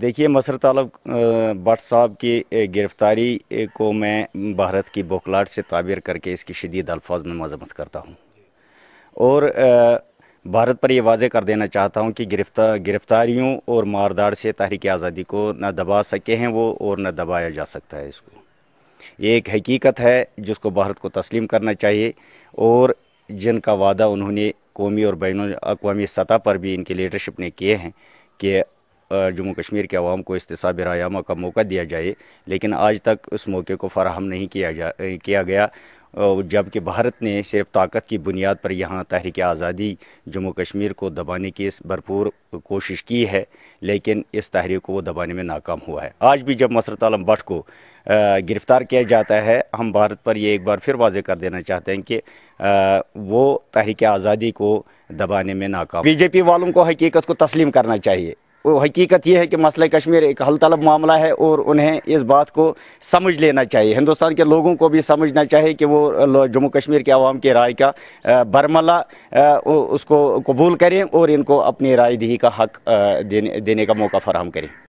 دیکھیے مصر طالب بٹ صاحب کی گرفتاری کو میں بھارت کی بوکلاٹ سے تعبیر کر کے اس کی شدید الفاظ میں مذمت کرتا ہوں اور بھارت پر یہ واضح کر دینا چاہتا ہوں کہ گرفتار گرفتاریوں اور مارداڑ سے تحریک آزادی کو نہ دبا سکے ہیں وہ اور نہ دبایا جا سکتا ہے اس کو یہ ایک حقیقت ہے جس کو بھارت کو تسلیم کرنا چاہیے اور جن کا وعدہ انہوں نے قومی اور بین الاقوامی سطح پر بھی ان کی لیڈرشپ نے کیے ہیں کہ جموں کشمیر کے عوام کو استصاب رایامہ کا موقع دیا جائے لیکن آج تک اس موقع کو فراہم نہیں کیا جا کیا گیا جبکہ بھارت نے صرف طاقت کی بنیاد پر یہاں تحریک آزادی جموں کشمیر کو دبانے کی اس بھرپور کوشش کی ہے لیکن اس تحریک کو وہ دبانے میں ناکام ہوا ہے آج بھی جب مسرت عالم بٹ کو گرفتار کیا جاتا ہے ہم بھارت پر یہ ایک بار پھر واضح کر دینا چاہتے ہیں کہ وہ تحریک آزادی کو دبانے میں ناکام بی جے پی والوں کو حقیقت کو تسلیم کرنا چاہیے حقیقت یہ ہے کہ مسئلہ کشمیر ایک حل طلب معاملہ ہے اور انہیں اس بات کو سمجھ لینا چاہیے ہندوستان کے لوگوں کو بھی سمجھنا چاہیے کہ وہ جموں کشمیر کے عوام کی رائے کا برملہ اس کو قبول کریں اور ان کو اپنی رائے دہی کا حق دینے دینے کا موقع فراہم کریں